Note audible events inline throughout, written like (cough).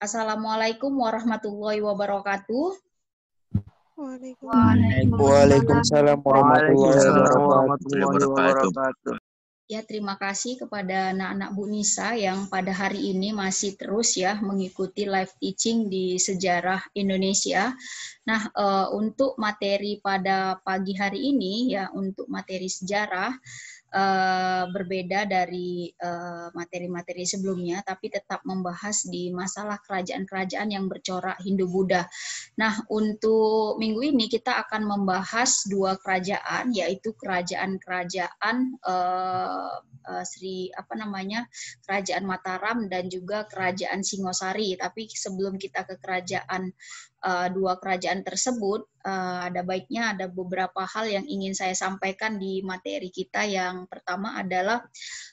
Assalamualaikum warahmatullahi wabarakatuh. Waalaikumsalam, warahmatullahi wabarakatuh. Ya, terima kasih kepada anak-anak Bu Nisa yang pada hari ini masih terus ya mengikuti live teaching di sejarah Indonesia. Nah, eh, untuk materi pada pagi hari ini ya untuk materi sejarah Eh, berbeda dari eh, materi-materi sebelumnya, tapi tetap membahas di masalah kerajaan-kerajaan yang bercorak Hindu-Buddha. Nah, untuk minggu ini kita akan membahas dua kerajaan, yaitu kerajaan-kerajaan uh, uh, Sri apa namanya kerajaan Mataram dan juga kerajaan Singosari. Tapi sebelum kita ke kerajaan uh, dua kerajaan tersebut, uh, ada baiknya ada beberapa hal yang ingin saya sampaikan di materi kita. Yang pertama adalah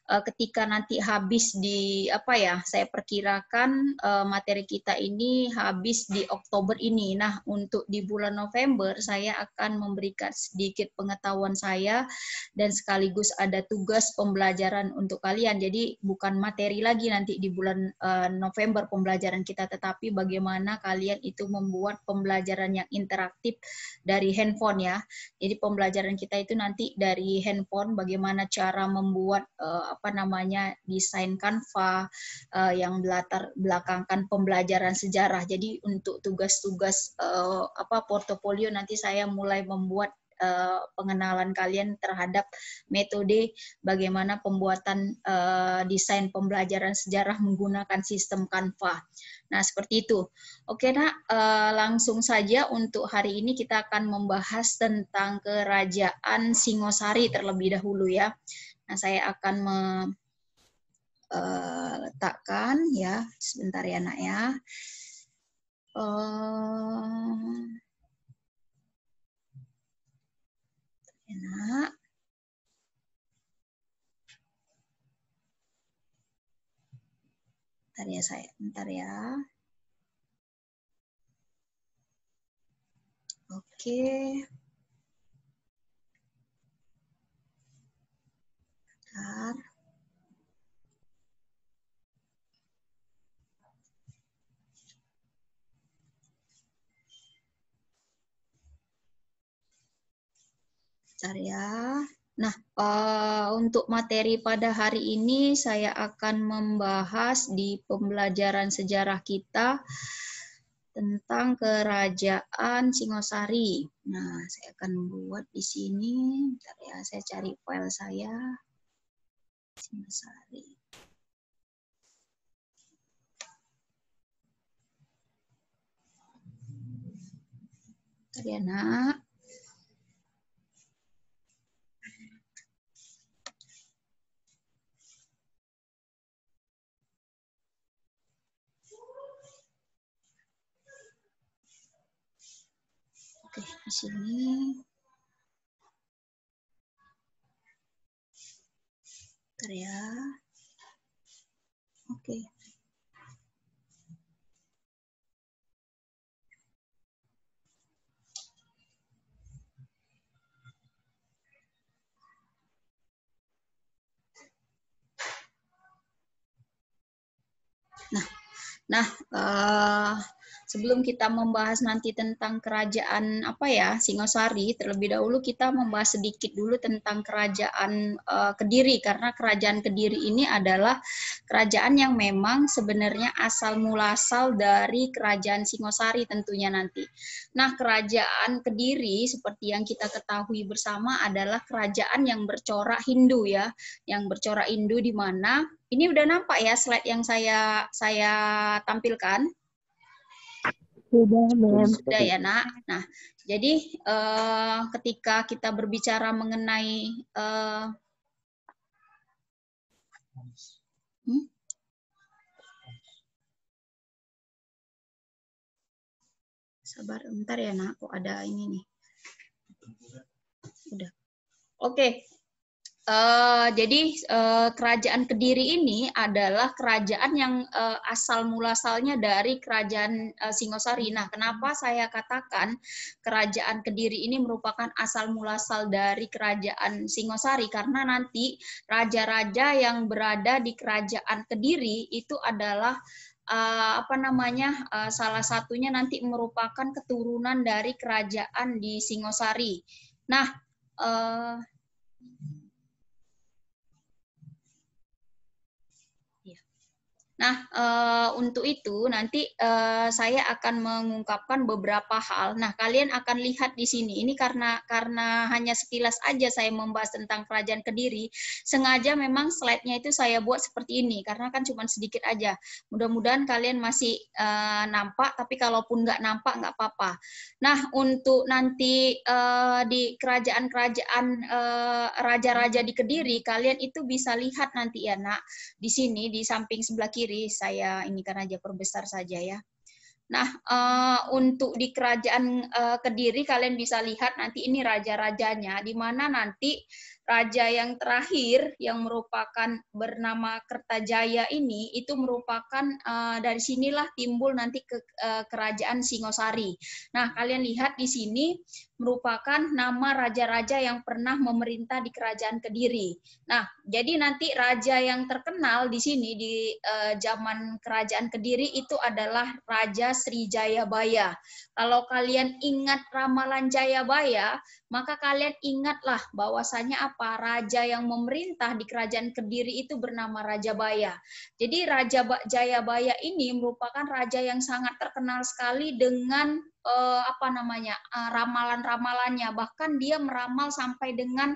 Eh, ketika nanti habis di apa ya saya perkirakan uh, materi kita ini habis di Oktober ini nah untuk di bulan November saya akan memberikan sedikit pengetahuan saya dan sekaligus ada tugas pembelajaran untuk kalian jadi bukan materi lagi nanti di bulan uh, November pembelajaran kita tetapi bagaimana kalian itu membuat pembelajaran yang interaktif dari handphone ya jadi pembelajaran kita itu nanti dari handphone bagaimana cara membuat uh, apa namanya desain kanva uh, eh, yang belatar belakangkan pembelajaran sejarah jadi untuk tugas-tugas uh, apa portofolio nanti saya mulai membuat uh, pengenalan kalian terhadap metode bagaimana pembuatan uh, desain pembelajaran sejarah menggunakan sistem Canva. Nah, seperti itu. Oke, Nak, uh, langsung saja untuk hari ini kita akan membahas tentang kerajaan Singosari terlebih dahulu ya. Nah, saya akan meletakkan eh, uh, ya, sebentar ya nak ya. Uh, eh, enak. Ya, bentar ya saya, bentar ya. Oke. Okay. sebentar. Bentar ya. Nah, uh, untuk materi pada hari ini saya akan membahas di pembelajaran sejarah kita tentang kerajaan Singosari. Nah, saya akan buat di sini. Bentar ya, saya cari file saya. Singasari. Ariana. Oke, di sini Bentar ya. Oke. Nah, nah uh, sebelum kita membahas nanti tentang kerajaan apa ya Singosari, terlebih dahulu kita membahas sedikit dulu tentang kerajaan uh, Kediri karena kerajaan Kediri ini adalah kerajaan yang memang sebenarnya asal mulasal dari kerajaan Singosari tentunya nanti. Nah, kerajaan Kediri seperti yang kita ketahui bersama adalah kerajaan yang bercorak Hindu ya, yang bercorak Hindu di mana ini udah nampak ya slide yang saya saya tampilkan. Sudah, Mem. Sudah ya, Nak. Nah, jadi uh, ketika kita berbicara mengenai uh, Sabar, bentar ya, Nak. Kok ada ini nih. Udah. Oke, Eh, jadi uh, kerajaan Kediri ini adalah kerajaan yang uh, asal mulasalnya dari kerajaan uh, Singosari. Nah, kenapa saya katakan kerajaan Kediri ini merupakan asal mulasal dari kerajaan Singosari? Karena nanti raja-raja yang berada di kerajaan Kediri itu adalah uh, apa namanya uh, salah satunya nanti merupakan keturunan dari kerajaan di Singosari. Nah, uh, Nah, e, untuk itu nanti e, saya akan mengungkapkan beberapa hal. Nah, kalian akan lihat di sini. Ini karena karena hanya sekilas aja saya membahas tentang kerajaan Kediri. Sengaja memang slide-nya itu saya buat seperti ini karena kan cuma sedikit aja. Mudah-mudahan kalian masih e, nampak. Tapi kalaupun nggak nampak nggak apa-apa. Nah, untuk nanti e, di kerajaan-kerajaan raja raja-raja di Kediri, kalian itu bisa lihat nanti ya nak di sini di samping sebelah kiri sendiri saya ini karena aja besar saja ya. Nah, eh, untuk di kerajaan eh, Kediri kalian bisa lihat nanti ini raja-rajanya di mana nanti raja yang terakhir yang merupakan bernama Kertajaya ini itu merupakan uh, dari sinilah timbul nanti ke uh, kerajaan Singosari. Nah, kalian lihat di sini merupakan nama raja-raja yang pernah memerintah di kerajaan Kediri. Nah, jadi nanti raja yang terkenal di sini di uh, zaman kerajaan Kediri itu adalah Raja Sri Jayabaya. Kalau kalian ingat ramalan Jayabaya, maka kalian ingatlah bahwasanya apa raja yang memerintah di kerajaan Kediri itu bernama Raja Baya. Jadi Raja Jayabaya ini merupakan raja yang sangat terkenal sekali dengan eh, apa namanya? Eh, ramalan-ramalannya. Bahkan dia meramal sampai dengan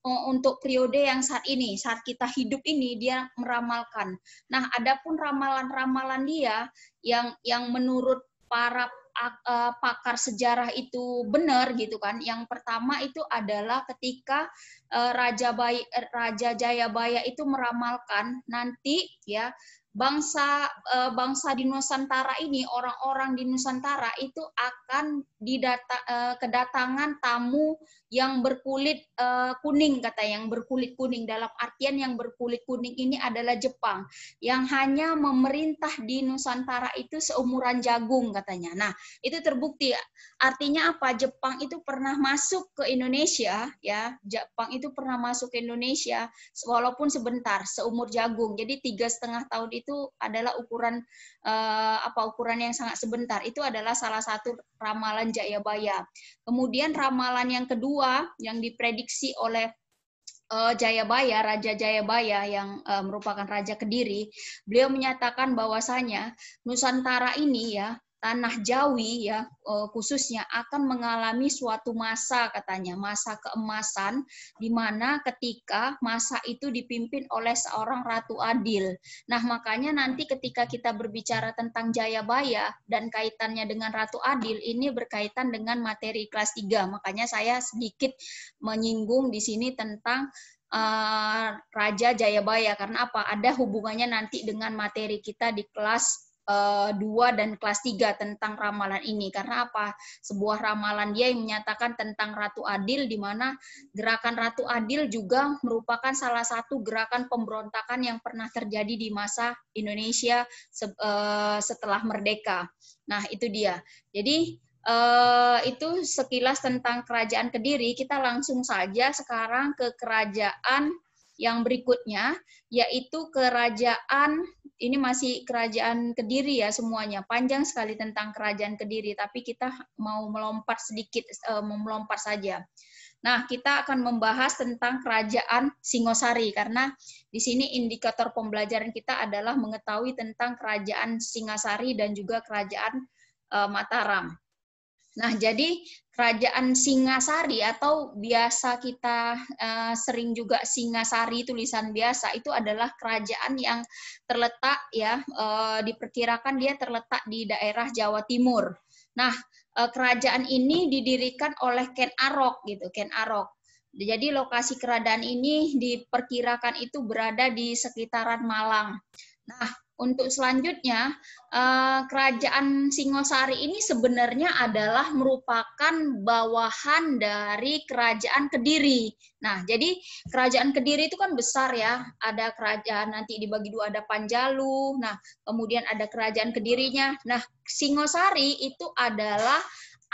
eh, untuk periode yang saat ini, saat kita hidup ini dia meramalkan. Nah, adapun ramalan-ramalan dia yang yang menurut para Eh, pakar sejarah itu benar gitu kan. Yang pertama itu adalah ketika eh, Raja Bay eh, Raja Jayabaya itu meramalkan nanti ya bangsa bangsa di Nusantara ini orang-orang di Nusantara itu akan didata kedatangan tamu yang berkulit uh, kuning kata yang berkulit kuning dalam artian yang berkulit kuning ini adalah Jepang yang hanya memerintah di Nusantara itu seumuran jagung katanya. Nah, itu terbukti artinya apa? Jepang itu pernah masuk ke Indonesia ya. Jepang itu pernah masuk ke Indonesia walaupun sebentar seumur jagung. Jadi tiga setengah tahun itu adalah ukuran uh, apa ukuran yang sangat sebentar. Itu adalah salah satu ramalan Jayabaya. Kemudian ramalan yang kedua kedua yang diprediksi oleh uh, Jayabaya, Raja Jayabaya yang uh, merupakan Raja Kediri, beliau menyatakan bahwasanya Nusantara ini ya tanah Jawi ya eh, khususnya akan mengalami suatu masa katanya masa keemasan di mana ketika masa itu dipimpin oleh seorang ratu adil. Nah, makanya nanti ketika kita berbicara tentang Jayabaya dan kaitannya dengan ratu adil ini berkaitan dengan materi kelas 3. Makanya saya sedikit menyinggung di sini tentang eh, Raja Jayabaya karena apa? Ada hubungannya nanti dengan materi kita di kelas uh, dan kelas 3 tentang ramalan ini. Karena apa? Sebuah ramalan dia yang menyatakan tentang Ratu Adil di mana gerakan Ratu Adil juga merupakan salah satu gerakan pemberontakan yang pernah terjadi di masa Indonesia eh, setelah merdeka. Nah, itu dia. Jadi eh, itu sekilas tentang kerajaan Kediri. Kita langsung saja sekarang ke kerajaan yang berikutnya yaitu kerajaan ini masih kerajaan Kediri ya semuanya. Panjang sekali tentang kerajaan Kediri tapi kita mau melompat sedikit e, mau melompat saja. Nah, kita akan membahas tentang kerajaan Singosari karena di sini indikator pembelajaran kita adalah mengetahui tentang kerajaan Singasari dan juga kerajaan e, Mataram. Nah, jadi Kerajaan Singasari atau biasa kita uh, sering juga Singasari tulisan biasa itu adalah kerajaan yang terletak ya uh, diperkirakan dia terletak di daerah Jawa Timur. Nah, uh, kerajaan ini didirikan oleh Ken Arok gitu, Ken Arok. Jadi lokasi kerajaan ini diperkirakan itu berada di sekitaran Malang. Nah, untuk selanjutnya, eh, kerajaan Singosari ini sebenarnya adalah merupakan bawahan dari kerajaan Kediri. Nah, jadi kerajaan Kediri itu kan besar ya. Ada kerajaan nanti dibagi dua ada Panjalu. Nah, kemudian ada kerajaan Kedirinya. Nah, Singosari itu adalah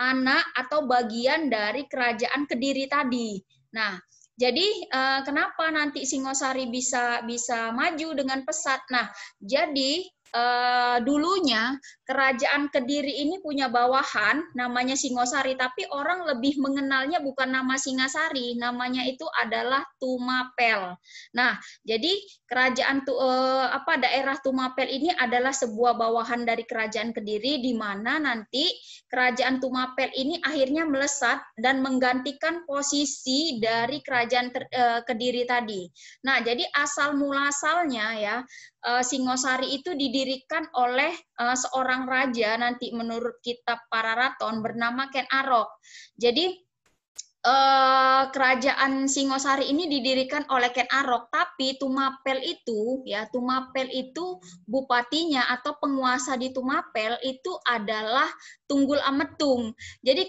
anak atau bagian dari kerajaan Kediri tadi. Nah, jadi eh, kenapa nanti Singosari bisa bisa maju dengan pesat? Nah, jadi uh, dulunya kerajaan Kediri ini punya bawahan namanya Singosari, tapi orang lebih mengenalnya bukan nama Singasari, namanya itu adalah Tumapel. Nah, jadi kerajaan uh, apa daerah Tumapel ini adalah sebuah bawahan dari kerajaan Kediri di mana nanti kerajaan Tumapel ini akhirnya melesat dan menggantikan posisi dari kerajaan eh, Kediri tadi. Nah, jadi asal mulasalnya ya Eh, Singosari itu didirikan oleh eh, seorang raja nanti menurut kitab Pararaton bernama Ken Arok. Jadi eh, kerajaan Singosari ini didirikan oleh Ken Arok, tapi Tumapel itu ya Tumapel itu bupatinya atau penguasa di Tumapel itu adalah Tunggul Ametung. Jadi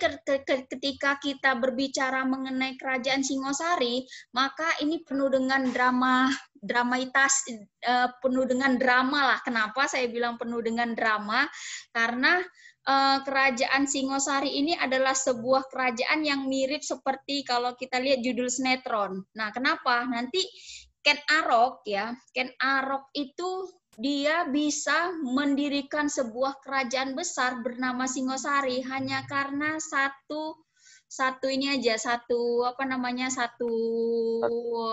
ketika kita berbicara mengenai kerajaan Singosari, maka ini penuh dengan drama dramaitas uh, penuh dengan drama lah. Kenapa saya bilang penuh dengan drama? Karena uh, kerajaan Singosari ini adalah sebuah kerajaan yang mirip seperti kalau kita lihat judul sinetron. Nah, kenapa? Nanti Ken Arok ya, Ken Arok itu dia bisa mendirikan sebuah kerajaan besar bernama Singosari hanya karena satu satu ini aja satu apa namanya satu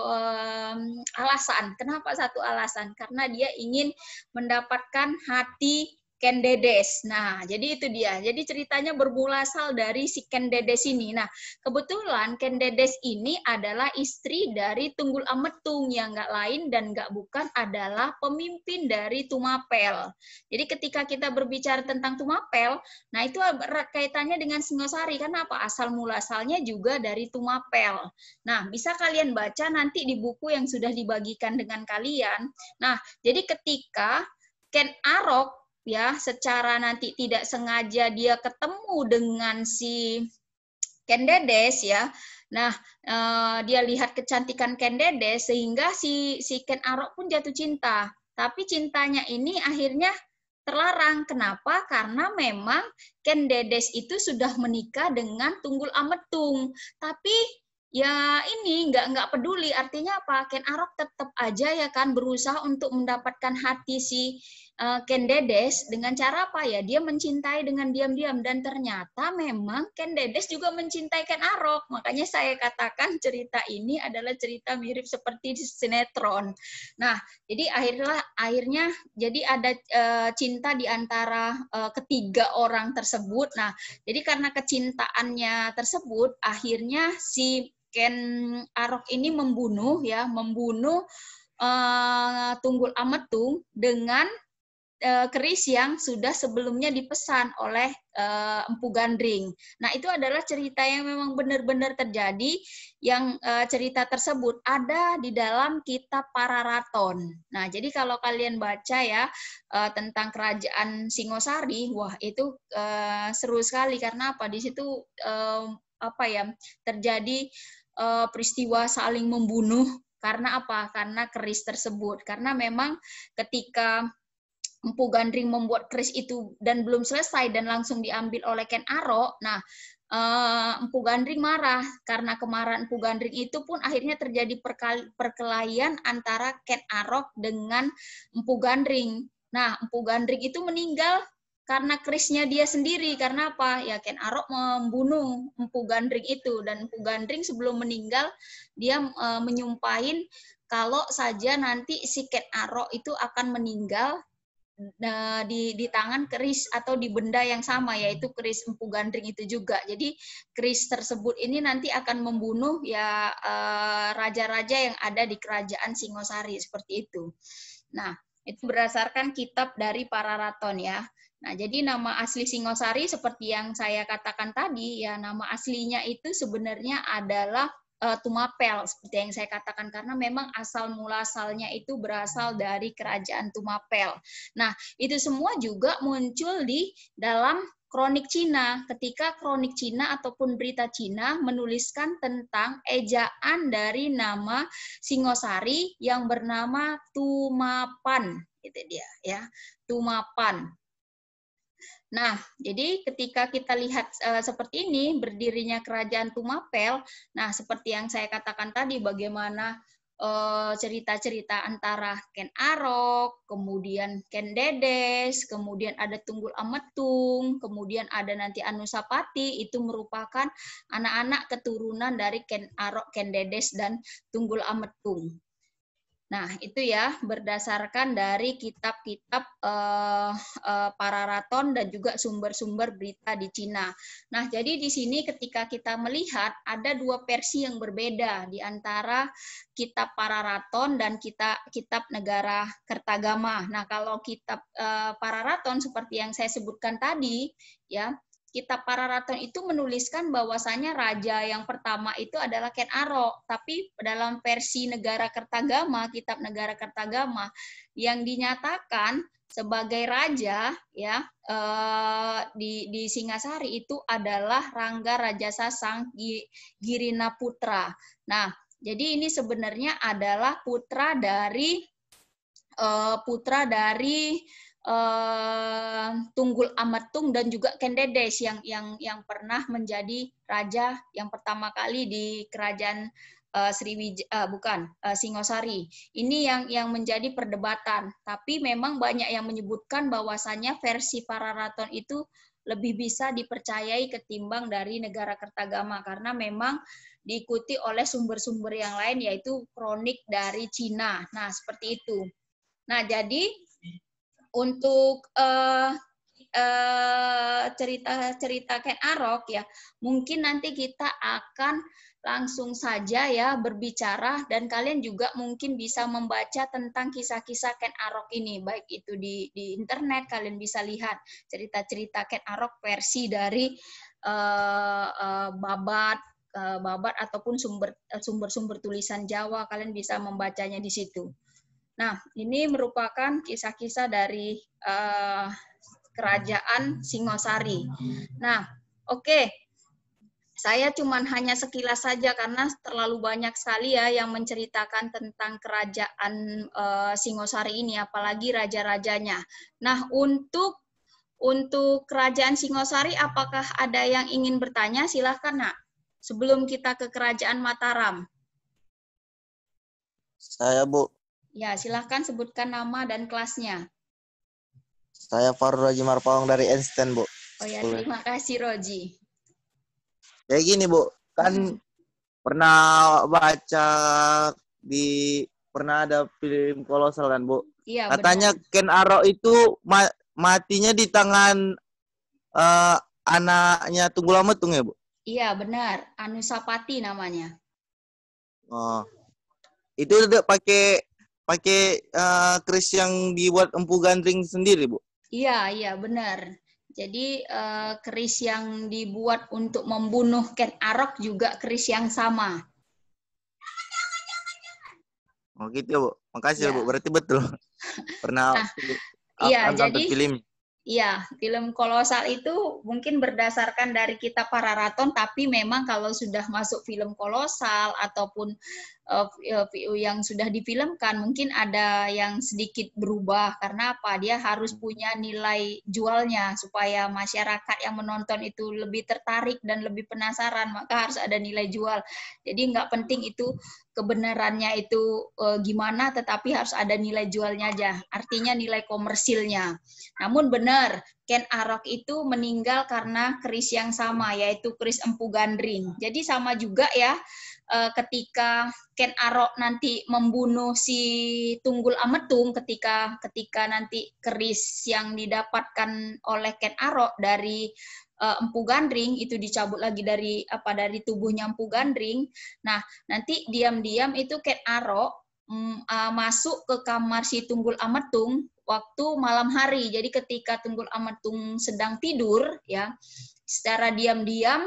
um, alasan. Kenapa satu alasan? Karena dia ingin mendapatkan hati Ken Dedes. Nah, jadi itu dia. Jadi ceritanya bermulasal dari si Ken Dedes ini. Nah, kebetulan Ken Dedes ini adalah istri dari Tunggul Ametung yang nggak lain dan nggak bukan adalah pemimpin dari Tumapel. Jadi ketika kita berbicara tentang Tumapel, nah itu kaitannya dengan Singosari. Karena apa? Asal mulasalnya juga dari Tumapel. Nah, bisa kalian baca nanti di buku yang sudah dibagikan dengan kalian. Nah, jadi ketika Ken Arok ya secara nanti tidak sengaja dia ketemu dengan si Kendedes ya. Nah, eh, dia lihat kecantikan Kendedes sehingga si si Ken Arok pun jatuh cinta. Tapi cintanya ini akhirnya terlarang. Kenapa? Karena memang Kendedes itu sudah menikah dengan Tunggul Ametung. Tapi ya ini nggak nggak peduli. Artinya apa? Ken Arok tetap aja ya kan berusaha untuk mendapatkan hati si Eh, Kendedes dengan cara apa ya? Dia mencintai dengan diam-diam dan ternyata memang Kendedes juga mencintai Ken Arok. Makanya saya katakan cerita ini adalah cerita mirip seperti sinetron. Nah, jadi akhirnya akhirnya jadi ada uh, cinta di antara uh, ketiga orang tersebut. Nah, jadi karena kecintaannya tersebut akhirnya si Ken Arok ini membunuh ya, membunuh uh, Tunggul Ametung dengan Eh, keris yang sudah sebelumnya dipesan oleh uh, Empu Gandring. Nah, itu adalah cerita yang memang benar-benar terjadi yang uh, cerita tersebut ada di dalam kitab Pararaton. Nah, jadi kalau kalian baca ya uh, tentang kerajaan Singosari, wah itu uh, seru sekali karena apa? Di situ apa ya? terjadi uh, peristiwa saling membunuh karena apa? Karena keris tersebut. Karena memang ketika Empu Gandring membuat keris itu dan belum selesai dan langsung diambil oleh Ken Arok. nah uh, Empu Gandring marah karena kemarahan Empu Gandring itu pun akhirnya terjadi perkelahian antara Ken Arok dengan Empu Gandring. Nah, Empu Gandring itu meninggal karena kerisnya dia sendiri karena apa ya Ken Arok membunuh Empu Gandring itu dan Empu Gandring sebelum meninggal dia uh, menyumpahin kalau saja nanti si Ken Arok itu akan meninggal Nah, di di tangan keris atau di benda yang sama yaitu keris empu gandring itu juga. Jadi keris tersebut ini nanti akan membunuh ya eh, raja-raja yang ada di kerajaan Singosari seperti itu. Nah, itu berdasarkan kitab dari para raton ya. Nah, jadi nama asli Singosari seperti yang saya katakan tadi ya nama aslinya itu sebenarnya adalah uh, Tumapel seperti yang saya katakan karena memang asal mula asalnya itu berasal dari kerajaan Tumapel. Nah, itu semua juga muncul di dalam kronik Cina ketika kronik Cina ataupun berita Cina menuliskan tentang ejaan dari nama Singosari yang bernama Tumapan itu dia ya Tumapan Nah, jadi ketika kita lihat e, seperti ini berdirinya kerajaan Tumapel, nah seperti yang saya katakan tadi bagaimana eh, cerita-cerita antara Ken Arok, kemudian Ken Dedes, kemudian ada Tunggul Ametung, kemudian ada nanti Anusapati itu merupakan anak-anak keturunan dari Ken Arok, Ken Dedes dan Tunggul Ametung. Nah, itu ya berdasarkan dari kitab-kitab eh, eh, raton dan juga sumber-sumber berita di Cina. Nah, jadi di sini ketika kita melihat ada dua versi yang berbeda di antara kitab para raton dan kita kitab negara Kertagama. Nah, kalau kitab eh, raton seperti yang saya sebutkan tadi, ya kitab Pararaton itu menuliskan bahwasanya raja yang pertama itu adalah Ken Arok, tapi dalam versi Negara Kertagama, kitab Negara Kertagama yang dinyatakan sebagai raja ya eh, di di Singasari itu adalah Rangga Raja Sang Girina Putra. Nah, jadi ini sebenarnya adalah putra dari eh, putra dari Eh, Tunggul Ametung dan juga Kendedes yang yang yang pernah menjadi raja yang pertama kali di kerajaan uh, bukan Singosari. Ini yang yang menjadi perdebatan. Tapi memang banyak yang menyebutkan bahwasannya versi Pararaton itu lebih bisa dipercayai ketimbang dari negara Kertagama karena memang diikuti oleh sumber-sumber yang lain yaitu kronik dari Cina. Nah, seperti itu. Nah, jadi untuk uh, eh, uh, eh, cerita-cerita Ken Arok ya, mungkin nanti kita akan langsung saja ya berbicara dan kalian juga mungkin bisa membaca tentang kisah-kisah Ken Arok ini, baik itu di di internet kalian bisa lihat cerita-cerita Ken Arok versi dari uh, uh, babat uh, babat ataupun sumber sumber-sumber tulisan Jawa kalian bisa membacanya di situ. Nah, ini merupakan kisah-kisah dari uh, kerajaan Singosari. Nah, oke. Okay. Saya cuman hanya sekilas saja karena terlalu banyak sekali ya yang menceritakan tentang kerajaan uh, Singosari ini apalagi raja-rajanya. Nah, untuk untuk kerajaan Singosari apakah ada yang ingin bertanya? Silahkan, Nak. Sebelum kita ke kerajaan Mataram. Saya, Bu. Ya, silahkan sebutkan nama dan kelasnya. Saya Faru Roji Marpaung dari Einstein, Bu. Oh ya, terima kasih Roji. Kayak gini, Bu. Kan hmm. pernah baca di pernah ada film kolosal kan, Bu? Iya, Katanya benar. Ken Arok itu ma matinya di tangan uh, anaknya Ametung ya, Bu? Iya, benar. Anusapati namanya. Oh. Itu udah pakai pakai uh, keris yang dibuat empu gandring sendiri, Bu? Iya, iya, benar. Jadi uh, keris yang dibuat untuk membunuh Ken Arok juga keris yang sama. Oh gitu Bu. Makasih ya, Bu. Berarti betul. (laughs) Pernah nah, iya, jadi film. Iya, film kolosal itu mungkin berdasarkan dari kita para raton, tapi memang kalau sudah masuk film kolosal ataupun uh, yang sudah difilmkan, mungkin ada yang sedikit berubah. Karena apa? Dia harus punya nilai jualnya supaya masyarakat yang menonton itu lebih tertarik dan lebih penasaran, maka harus ada nilai jual. Jadi nggak penting itu kebenarannya itu e, gimana, tetapi harus ada nilai jualnya aja. Artinya nilai komersilnya. Namun benar, Ken Arok itu meninggal karena keris yang sama, yaitu keris Empu Gandring. Jadi sama juga ya, e, ketika Ken Arok nanti membunuh si Tunggul Ametung, ketika ketika nanti keris yang didapatkan oleh Ken Arok dari uh, empu gandring itu dicabut lagi dari apa dari tubuhnya empu gandring. Nah, nanti diam-diam itu Cat Arok um, mm, uh, eh, masuk ke kamar si Tunggul Ametung waktu malam hari. Jadi ketika Tunggul Ametung sedang tidur ya, secara diam-diam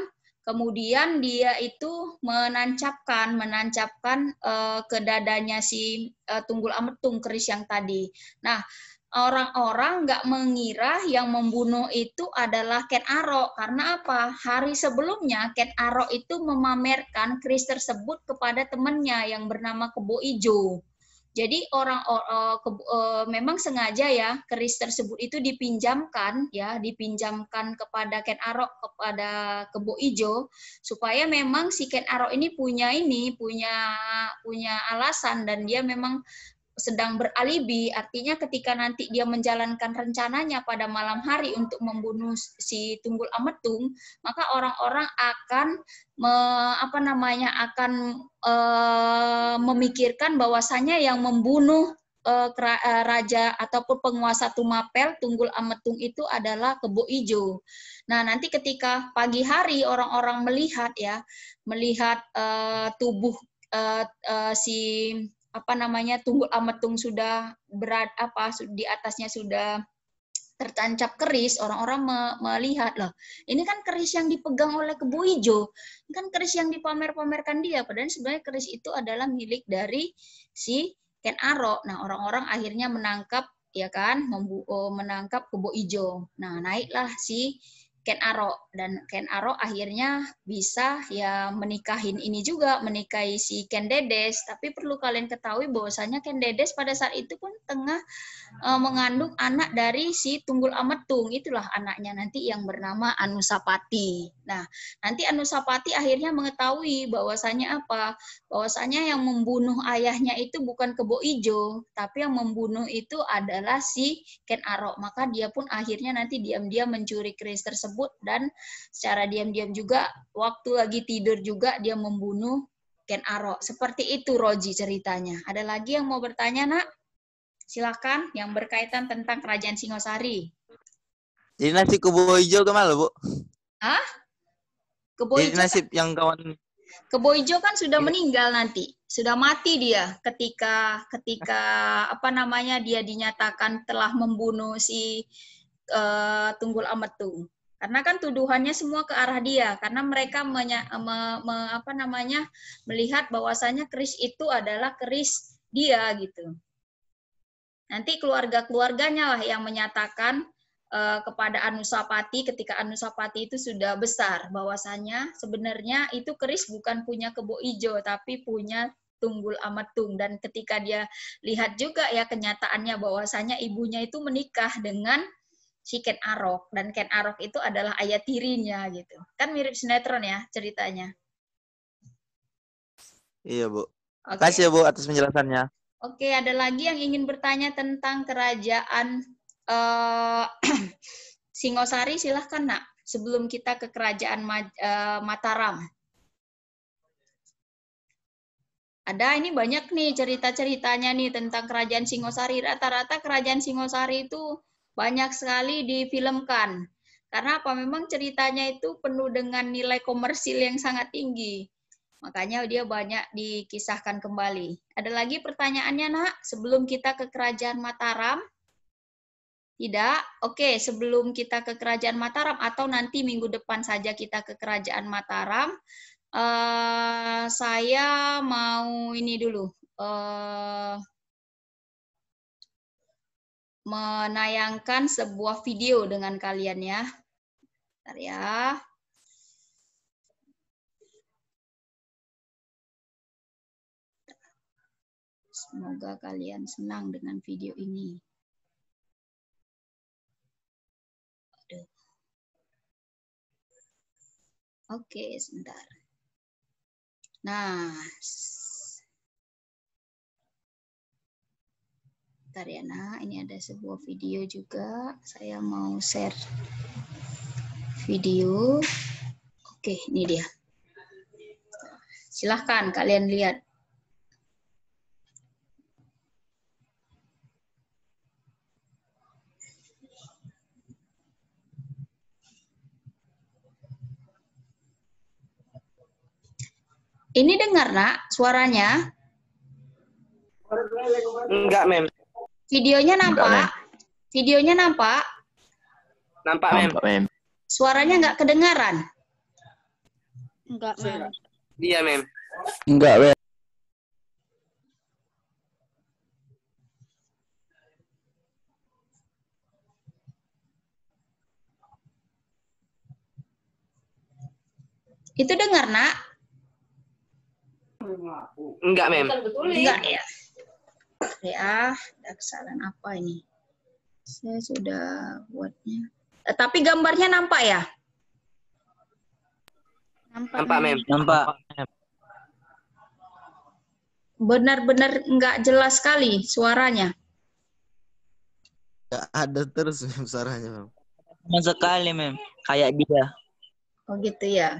kemudian dia itu menancapkan menancapkan uh, ke dadanya si uh, Tunggul Ametung keris yang tadi. Nah, orang-orang nggak mengira yang membunuh itu adalah Ken Arok. Karena apa? Hari sebelumnya Ken Arok itu memamerkan keris tersebut kepada temannya yang bernama Kebo Ijo. Jadi orang uh, ke, uh, memang sengaja ya keris tersebut itu dipinjamkan ya dipinjamkan kepada Ken Arok kepada Kebo Ijo supaya memang si Ken Arok ini punya ini punya punya alasan dan dia memang sedang beralibi, artinya ketika nanti dia menjalankan rencananya pada malam hari untuk membunuh si Tunggul Ametung, maka orang-orang akan me, apa namanya akan e, memikirkan bahwasanya yang membunuh e, raja ataupun penguasa Tumapel Tunggul Ametung itu adalah Kebo Ijo. Nah, nanti ketika pagi hari orang-orang melihat ya, melihat e, tubuh Uh, uh, si apa namanya tunggul ametung sudah berat apa di atasnya sudah tertancap keris, orang-orang me melihat loh, ini kan keris yang dipegang oleh kebu hijau, ini kan keris yang dipamer-pamerkan dia, padahal sebenarnya keris itu adalah milik dari si Ken Arok. Nah, orang-orang akhirnya menangkap ya kan, eh, menangkap kebu hijau. Nah, naiklah si Ken Aro dan Ken Aro akhirnya bisa ya menikahin ini juga menikahi si Ken Dedes tapi perlu kalian ketahui bahwasanya Ken Dedes pada saat itu pun tengah e, mengandung anak dari si Tunggul Ametung itulah anaknya nanti yang bernama Anusapati. Nah, nanti Anusapati akhirnya mengetahui bahwasanya apa? Bahwasanya yang membunuh ayahnya itu bukan Kebo Ijo, tapi yang membunuh itu adalah si Ken Aro. Maka dia pun akhirnya nanti diam-diam mencuri keris tersebut tersebut dan secara diam-diam juga waktu lagi tidur juga dia membunuh Ken Aro. Seperti itu Roji ceritanya. Ada lagi yang mau bertanya, Nak? Silakan yang berkaitan tentang kerajaan Singosari. Jadi nasib kebo hijau kemana, Bu? Hah? Kebo Jadi nasib kan? yang kawan Kebo hijau kan sudah iya. meninggal nanti, sudah mati dia ketika ketika apa namanya dia dinyatakan telah membunuh si uh, Tunggul Ametung karena kan tuduhannya semua ke arah dia karena mereka menya, me, me, apa namanya melihat bahwasanya keris itu adalah keris dia gitu nanti keluarga keluarganya lah yang menyatakan uh, kepada Anusapati ketika Anusapati itu sudah besar bahwasanya sebenarnya itu keris bukan punya kebo ijo tapi punya Tunggul Ametung dan ketika dia lihat juga ya kenyataannya bahwasanya ibunya itu menikah dengan si Ken Arok dan Ken Arok itu adalah ayah tirinya gitu. Kan mirip sinetron ya ceritanya. Iya, Bu. Okay. Kasih ya, Bu atas penjelasannya. Oke, okay, ada lagi yang ingin bertanya tentang kerajaan uh, (clears throat) Singosari silahkan Nak sebelum kita ke kerajaan uh, Mataram. Ada ini banyak nih cerita-ceritanya nih tentang kerajaan Singosari. Rata-rata kerajaan Singosari itu banyak sekali difilmkan. Karena apa? Memang ceritanya itu penuh dengan nilai komersil yang sangat tinggi. Makanya dia banyak dikisahkan kembali. Ada lagi pertanyaannya, Nak? Sebelum kita ke Kerajaan Mataram? Tidak? Oke, sebelum kita ke Kerajaan Mataram atau nanti minggu depan saja kita ke Kerajaan Mataram, eh, saya mau ini dulu. Eh, menayangkan sebuah video dengan kalian ya. Bentar ya. Semoga kalian senang dengan video ini. Oke, sebentar. Nah, Tariana, ya, ini ada sebuah video juga. Saya mau share video. Oke, ini dia. Silahkan kalian lihat. Ini dengar, nak, suaranya? Enggak, Mem. Videonya nampak? Videonya nampak? Nampak, Mem. Nampak, Mem. Suaranya nggak kedengaran? Enggak, Mem. Dia, Mem. Enggak, Mem. Itu dengar, nak? Enggak, Mem. Enggak, ya ya ada kesalahan apa ini saya sudah buatnya eh, tapi gambarnya nampak ya nampak nampak mem nampak benar-benar nggak jelas sekali suaranya nggak ada terus mem suaranya mem sama sekali mem kayak dia oh gitu ya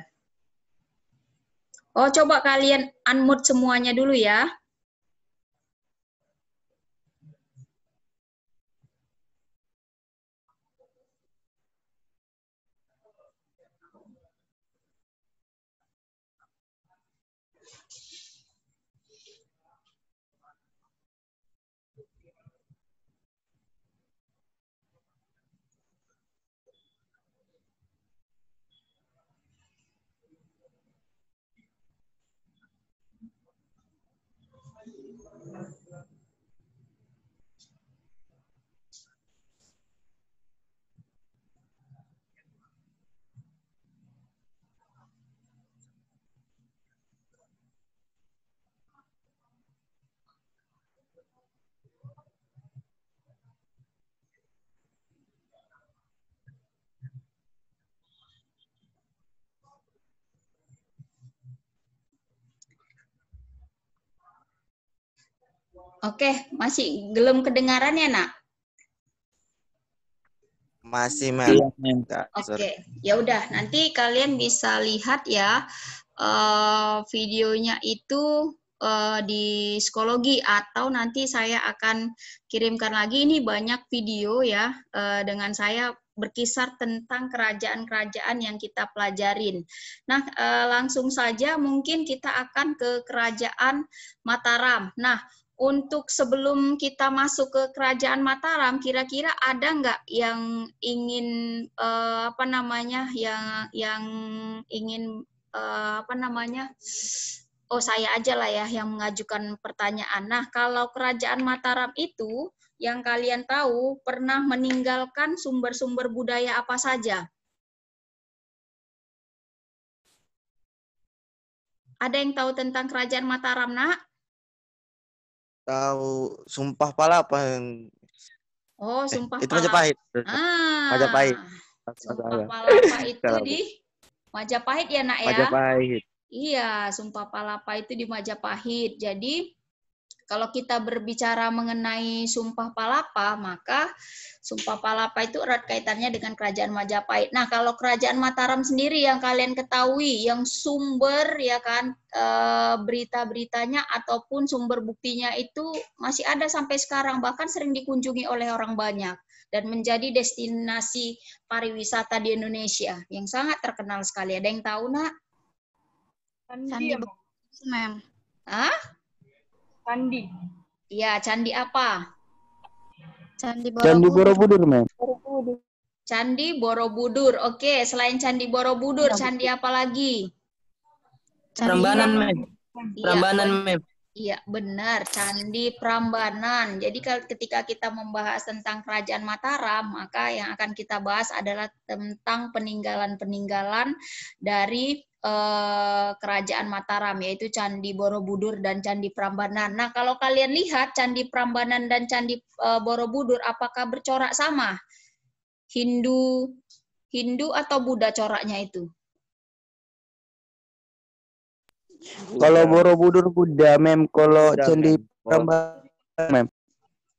oh coba kalian unmute semuanya dulu ya Oke, masih kedengaran kedengarannya, Nak? Masih, Mel. Oke, ya udah nanti kalian bisa lihat ya uh, videonya itu uh, di psikologi atau nanti saya akan kirimkan lagi ini banyak video ya uh, dengan saya berkisar tentang kerajaan-kerajaan yang kita pelajarin. Nah, uh, langsung saja mungkin kita akan ke kerajaan Mataram. Nah, untuk sebelum kita masuk ke Kerajaan Mataram, kira-kira ada nggak yang ingin uh, apa namanya yang yang ingin uh, apa namanya? Oh saya aja lah ya yang mengajukan pertanyaan. Nah kalau Kerajaan Mataram itu yang kalian tahu pernah meninggalkan sumber-sumber budaya apa saja? Ada yang tahu tentang Kerajaan Mataram, nak? tahu Sumpah Palapa yang Oh, eh, Sumpah eh, Itu Majapahit. Ah. Majapahit. Sumpah Palapa (laughs) itu di Majapahit ya, Nak ya? Majapahit. Iya, Sumpah Palapa itu di Majapahit. Jadi kalau kita berbicara mengenai Sumpah Palapa, maka Sumpah Palapa itu erat kaitannya dengan Kerajaan Majapahit. Nah, kalau Kerajaan Mataram sendiri yang kalian ketahui, yang sumber ya kan e, berita-beritanya ataupun sumber buktinya itu masih ada sampai sekarang, bahkan sering dikunjungi oleh orang banyak dan menjadi destinasi pariwisata di Indonesia yang sangat terkenal sekali. Ada yang tahu, Nak? Candi Borobudur, Mem. Candi. Iya, candi apa? Candi Borobudur. Candi Borobudur, Mem. Candi Borobudur. Oke, selain Candi Borobudur, iya, candi apa lagi? Candi Prambanan, Mem. Iya. Prambanan, Mem. Iya, benar. Candi Prambanan. Jadi ketika kita membahas tentang Kerajaan Mataram, maka yang akan kita bahas adalah tentang peninggalan-peninggalan dari Eh, kerajaan Mataram yaitu Candi Borobudur dan Candi Prambanan. Nah, kalau kalian lihat Candi Prambanan dan Candi eh, Borobudur apakah bercorak sama? Hindu Hindu atau Buddha coraknya itu? Kalau Borobudur Buddha, mem. Kalau Candi Prambanan, mem.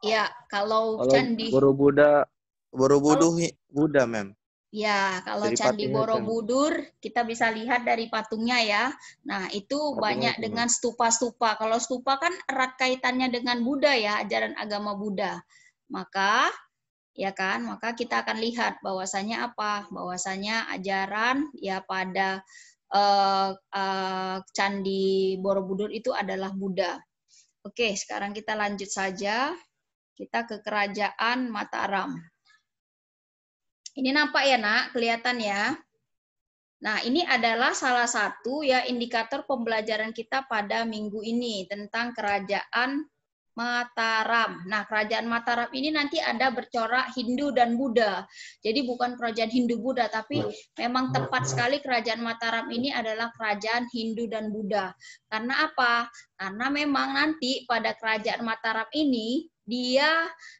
Ya, kalau, kalau Candi Borobudur Borobudur Buddha, mem. Ya, kalau dari Candi Borobudur kan? kita bisa lihat dari patungnya ya. Nah, itu patungnya banyak itu. dengan stupa-stupa. Kalau stupa kan erat kaitannya dengan Buddha ya, ajaran agama Buddha. Maka ya kan, maka kita akan lihat bahwasanya apa? Bahwasanya ajaran ya pada uh, uh, Candi Borobudur itu adalah Buddha. Oke, sekarang kita lanjut saja. Kita ke Kerajaan Mataram. Ini nampak ya, Nak, kelihatan ya. Nah, ini adalah salah satu ya indikator pembelajaran kita pada minggu ini tentang kerajaan Mataram. Nah, kerajaan Mataram ini nanti ada bercorak Hindu dan Buddha. Jadi bukan kerajaan Hindu Buddha, tapi memang tepat sekali kerajaan Mataram ini adalah kerajaan Hindu dan Buddha. Karena apa? Karena memang nanti pada kerajaan Mataram ini dia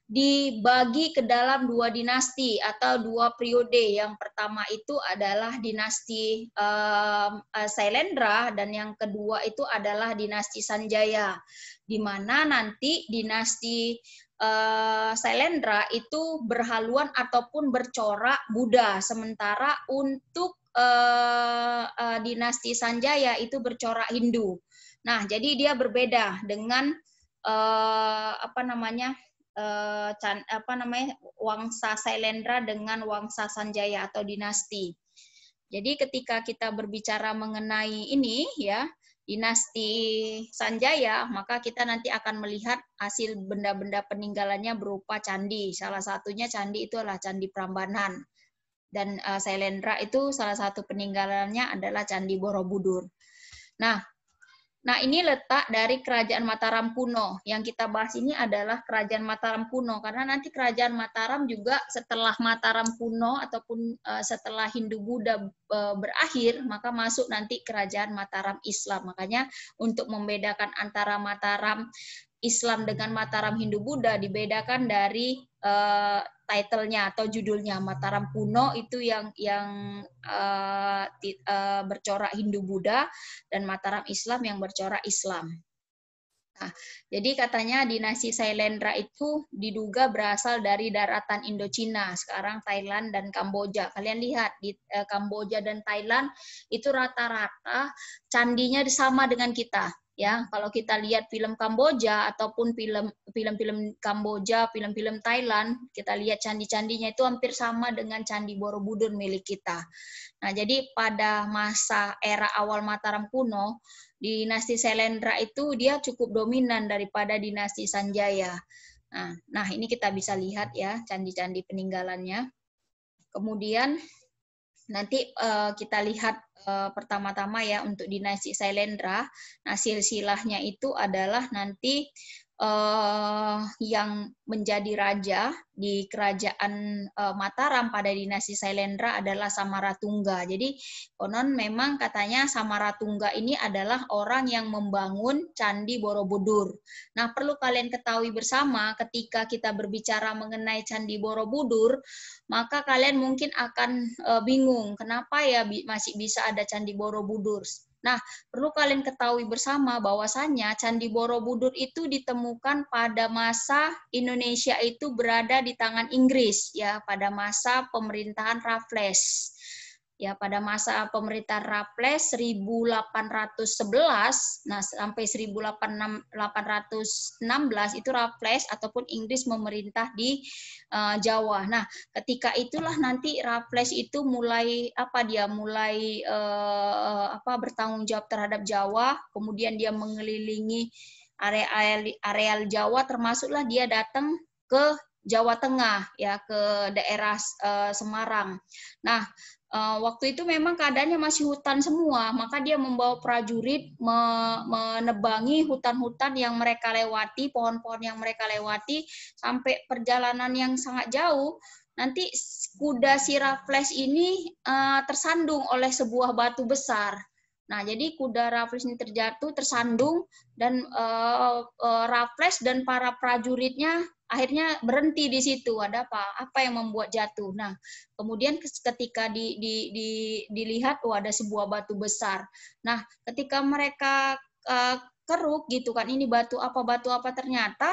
dibagi ke dalam dua dinasti atau dua periode. Yang pertama itu adalah dinasti um, Sailendra dan yang kedua itu adalah dinasti Sanjaya. Di mana nanti dinasti uh, Sailendra itu berhaluan ataupun bercorak Buddha, sementara untuk uh, uh, dinasti Sanjaya itu bercorak Hindu. Nah, jadi dia berbeda dengan uh, apa namanya uh, eh, can, apa namanya Wangsa Sailendra dengan Wangsa Sanjaya atau dinasti. Jadi ketika kita berbicara mengenai ini ya dinasti Sanjaya, maka kita nanti akan melihat hasil benda-benda peninggalannya berupa candi. Salah satunya candi itu adalah candi Prambanan. Dan uh, Sailendra itu salah satu peninggalannya adalah candi Borobudur. Nah, Nah, ini letak dari Kerajaan Mataram kuno. Yang kita bahas ini adalah Kerajaan Mataram kuno karena nanti Kerajaan Mataram juga setelah Mataram kuno ataupun eh, setelah Hindu Buddha eh, berakhir, maka masuk nanti Kerajaan Mataram Islam. Makanya untuk membedakan antara Mataram Islam dengan Mataram Hindu Buddha dibedakan dari uh, titlenya atau judulnya Mataram kuno itu yang yang uh, uh, bercorak Hindu Buddha dan Mataram Islam yang bercorak Islam. Nah, jadi katanya dinasti Sailendra itu diduga berasal dari daratan Indochina, sekarang Thailand dan Kamboja. Kalian lihat di Kamboja dan Thailand itu rata-rata candinya sama dengan kita ya kalau kita lihat film Kamboja ataupun film film-film Kamboja, film-film Thailand, kita lihat candi-candinya itu hampir sama dengan candi Borobudur milik kita. Nah, jadi pada masa era awal Mataram kuno, dinasti Selendra itu dia cukup dominan daripada dinasti Sanjaya. Nah, nah ini kita bisa lihat ya candi-candi peninggalannya. Kemudian Nanti uh, kita lihat uh, pertama-tama ya untuk dinasti Sailendra. Nah, silsilahnya itu adalah nanti uh, yang menjadi raja di kerajaan uh, Mataram pada dinasti Sailendra adalah Samaratungga. Jadi konon memang katanya Samaratungga ini adalah orang yang membangun candi Borobudur. Nah, perlu kalian ketahui bersama ketika kita berbicara mengenai candi Borobudur, maka kalian mungkin akan uh, bingung kenapa ya bi masih bisa ada candi Borobudur Nah, perlu kalian ketahui bersama bahwasannya Candi Borobudur itu ditemukan pada masa Indonesia itu berada di tangan Inggris ya, pada masa pemerintahan Raffles ya pada masa pemerintah Raples 1811 nah sampai 1816 itu Raples ataupun Inggris memerintah di uh, Jawa. Nah, ketika itulah nanti Raples itu mulai apa dia mulai uh, apa bertanggung jawab terhadap Jawa, kemudian dia mengelilingi area areal Jawa termasuklah dia datang ke Jawa Tengah ya ke daerah uh, Semarang. Nah, uh, waktu itu memang keadaannya masih hutan semua, maka dia membawa prajurit me menebangi hutan-hutan yang mereka lewati, pohon-pohon yang mereka lewati sampai perjalanan yang sangat jauh. Nanti kuda si Raffles ini uh, tersandung oleh sebuah batu besar. Nah, jadi kuda Raffles ini terjatuh, tersandung, dan uh, uh, Raffles dan para prajuritnya akhirnya berhenti di situ ada apa apa yang membuat jatuh nah kemudian ketika di, di, di, dilihat oh ada sebuah batu besar nah ketika mereka uh, keruk gitu kan ini batu apa batu apa ternyata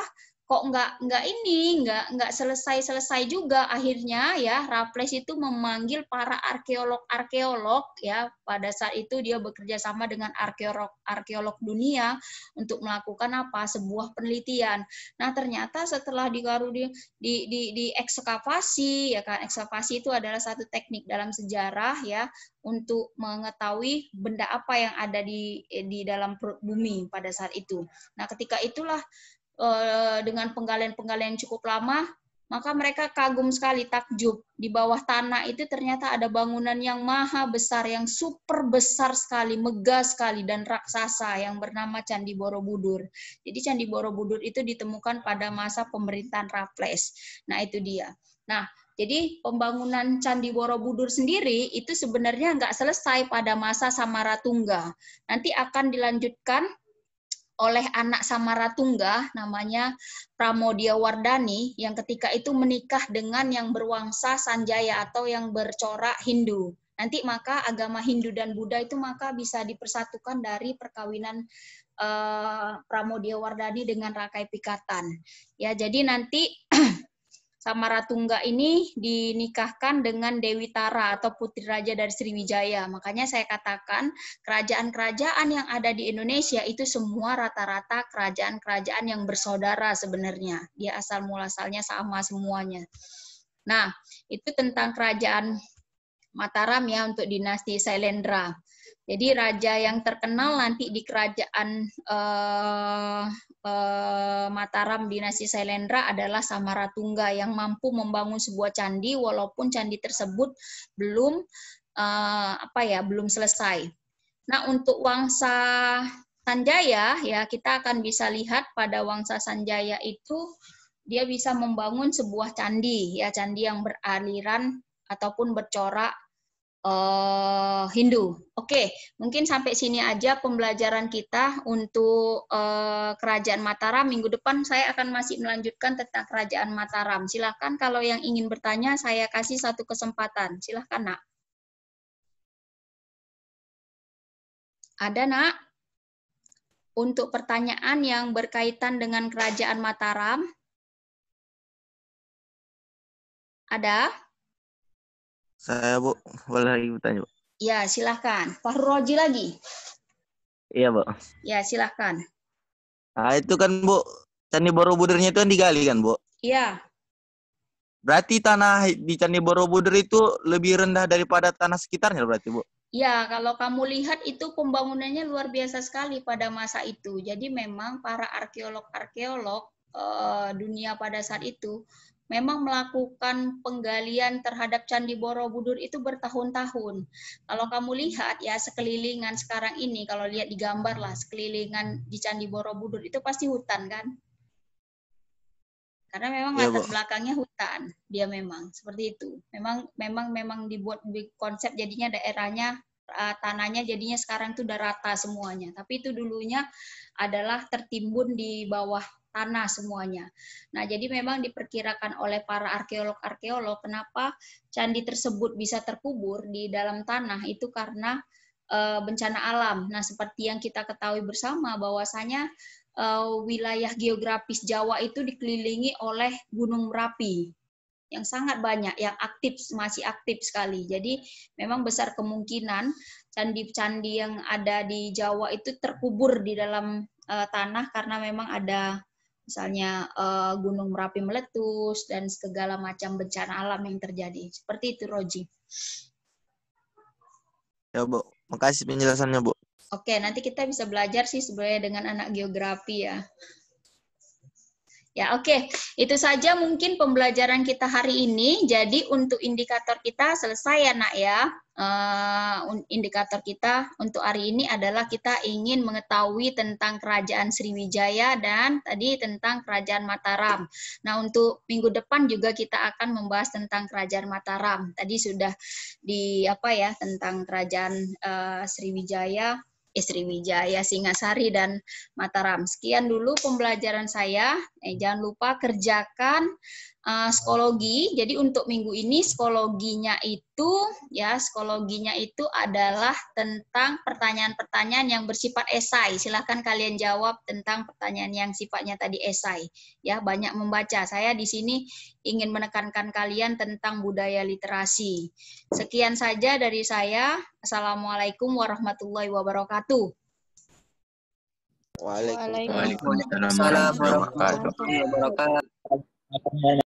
kok nggak nggak ini nggak nggak selesai selesai juga akhirnya ya Raffles itu memanggil para arkeolog arkeolog ya pada saat itu dia bekerja sama dengan arkeolog arkeolog dunia untuk melakukan apa sebuah penelitian nah ternyata setelah digaru di di di, di ekskavasi ya kan ekskavasi itu adalah satu teknik dalam sejarah ya untuk mengetahui benda apa yang ada di di dalam perut bumi pada saat itu nah ketika itulah Eh, dengan penggalian-penggalian cukup lama, maka mereka kagum sekali takjub. Di bawah tanah itu ternyata ada bangunan yang maha besar, yang super besar sekali, megah sekali, dan raksasa yang bernama Candi Borobudur. Jadi Candi Borobudur itu ditemukan pada masa pemerintahan Raffles. Nah itu dia. Nah, jadi pembangunan Candi Borobudur sendiri itu sebenarnya nggak selesai pada masa Samaratungga. Nanti akan dilanjutkan oleh anak Samaratungga namanya Pramodia Wardani yang ketika itu menikah dengan yang berwangsa Sanjaya atau yang bercorak Hindu. Nanti maka agama Hindu dan Buddha itu maka bisa dipersatukan dari perkawinan uh, Pramodia Wardani dengan Rakai Pikatan. Ya, jadi nanti (clears throat) Samaratungga ini dinikahkan dengan Dewi Tara atau putri raja dari Sriwijaya. Makanya saya katakan kerajaan-kerajaan yang ada di Indonesia itu semua rata-rata kerajaan-kerajaan yang bersaudara sebenarnya. Dia asal mulasalnya sama semuanya. Nah, itu tentang kerajaan Mataram ya untuk dinasti Sailendra. Jadi raja yang terkenal nanti di kerajaan uh, uh, Mataram dinasti Sailendra adalah Samaratungga yang mampu membangun sebuah candi walaupun candi tersebut belum uh, apa ya belum selesai. Nah untuk Wangsa Sanjaya ya kita akan bisa lihat pada Wangsa Sanjaya itu dia bisa membangun sebuah candi ya candi yang beraliran ataupun bercorak uh, Hindu. Oke, okay. mungkin sampai sini aja pembelajaran kita untuk uh, Kerajaan Mataram. Minggu depan saya akan masih melanjutkan tentang Kerajaan Mataram. Silahkan kalau yang ingin bertanya, saya kasih satu kesempatan. Silahkan, nak. Ada, nak? Untuk pertanyaan yang berkaitan dengan Kerajaan Mataram. Ada? Ada? Saya Bu, boleh lagi bertanya Bu? Ya, silahkan. Pak Roji lagi. Iya Bu. Ya, silahkan. Nah, itu kan Bu, Candi borobudurnya itu kan digali kan Bu? Iya. Berarti tanah di Candi Borobudur itu lebih rendah daripada tanah sekitarnya berarti Bu? Ya, kalau kamu lihat itu pembangunannya luar biasa sekali pada masa itu. Jadi memang para arkeolog-arkeolog e, dunia pada saat itu memang melakukan penggalian terhadap Candi Borobudur itu bertahun-tahun. Kalau kamu lihat ya sekelilingan sekarang ini, kalau lihat di gambar lah sekelilingan di Candi Borobudur itu pasti hutan kan? Karena memang ya, latar belakangnya hutan, dia memang seperti itu. Memang memang memang dibuat konsep jadinya daerahnya eh, tanahnya jadinya sekarang itu udah rata semuanya. Tapi itu dulunya adalah tertimbun di bawah tanah semuanya. Nah, jadi memang diperkirakan oleh para arkeolog-arkeolog kenapa candi tersebut bisa terkubur di dalam tanah itu karena e, bencana alam. Nah, seperti yang kita ketahui bersama bahwasanya e, wilayah geografis Jawa itu dikelilingi oleh Gunung Merapi yang sangat banyak yang aktif masih aktif sekali. Jadi memang besar kemungkinan candi-candi yang ada di Jawa itu terkubur di dalam eh, tanah karena memang ada misalnya uh, Gunung Merapi meletus dan segala macam bencana alam yang terjadi. Seperti itu, Roji. Ya, Bu. Makasih penjelasannya, Bu. Oke, nanti kita bisa belajar sih sebenarnya dengan anak geografi ya. Ya, oke. Okay. Itu saja mungkin pembelajaran kita hari ini. Jadi untuk indikator kita selesai ya, Nak ya. Uh, indikator kita untuk hari ini adalah kita ingin mengetahui tentang kerajaan Sriwijaya dan tadi tentang kerajaan Mataram. Nah, untuk minggu depan juga kita akan membahas tentang kerajaan Mataram. Tadi sudah di apa ya tentang kerajaan uh, Sriwijaya Istri Wijaya Singasari dan Mataram. Sekian dulu pembelajaran saya. Eh, jangan lupa kerjakan Eh, psikologi. Jadi untuk minggu ini psikologinya itu ya psikologinya itu adalah tentang pertanyaan-pertanyaan yang bersifat esai. Silahkan kalian jawab tentang pertanyaan yang sifatnya tadi esai. Ya banyak membaca. Saya di sini ingin menekankan kalian tentang budaya literasi. Sekian saja dari saya. Assalamualaikum warahmatullahi wabarakatuh. Waalaikumsalam warahmatullahi wabarakatuh.